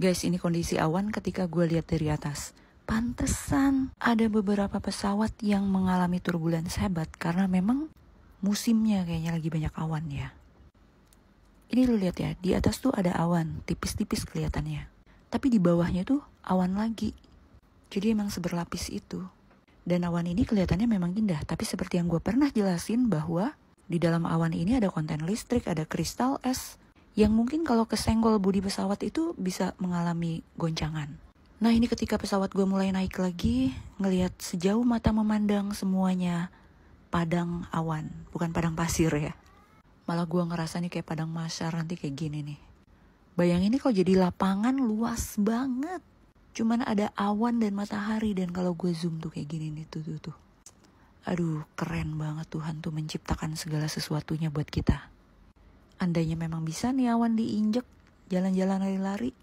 Guys, ini kondisi awan ketika gue lihat dari atas. Pantesan ada beberapa pesawat yang mengalami turbulensi hebat karena memang musimnya kayaknya lagi banyak awan ya. Ini lu lihat ya, di atas tuh ada awan, tipis-tipis kelihatannya. Tapi di bawahnya tuh awan lagi. Jadi emang seberlapis itu. Dan awan ini kelihatannya memang indah, tapi seperti yang gue pernah jelasin bahwa di dalam awan ini ada konten listrik, ada kristal es, yang mungkin kalau kesenggol bodi pesawat itu bisa mengalami goncangan. Nah ini ketika pesawat gue mulai naik lagi, ngelihat sejauh mata memandang semuanya padang awan, bukan padang pasir ya. Malah gue ngerasa nih kayak padang masyar nanti kayak gini nih. Bayangin ini kalau jadi lapangan luas banget. Cuman ada awan dan matahari dan kalau gue zoom tuh kayak gini nih tuh tuh tuh. Aduh keren banget Tuhan tuh menciptakan segala sesuatunya buat kita. Andainya memang bisa nih awan diinjek, jalan-jalan lari-lari.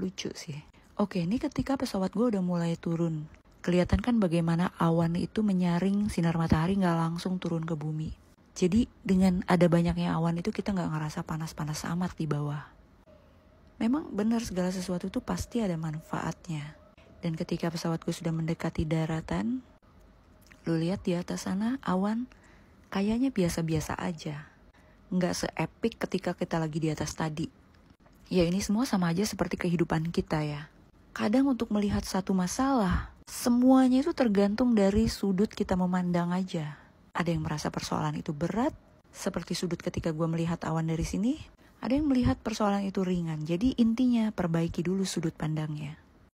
Lucu sih. Oke, ini ketika pesawat gue udah mulai turun. Kelihatan kan bagaimana awan itu menyaring sinar matahari nggak langsung turun ke bumi. Jadi dengan ada banyaknya awan itu kita nggak ngerasa panas-panas amat di bawah. Memang benar segala sesuatu itu pasti ada manfaatnya. Dan ketika pesawat gue sudah mendekati daratan, lu lihat di atas sana awan kayaknya biasa-biasa aja nggak seepik ketika kita lagi di atas tadi. Ya ini semua sama aja seperti kehidupan kita ya. Kadang untuk melihat satu masalah, semuanya itu tergantung dari sudut kita memandang aja. Ada yang merasa persoalan itu berat, seperti sudut ketika gue melihat awan dari sini. Ada yang melihat persoalan itu ringan, jadi intinya perbaiki dulu sudut pandangnya.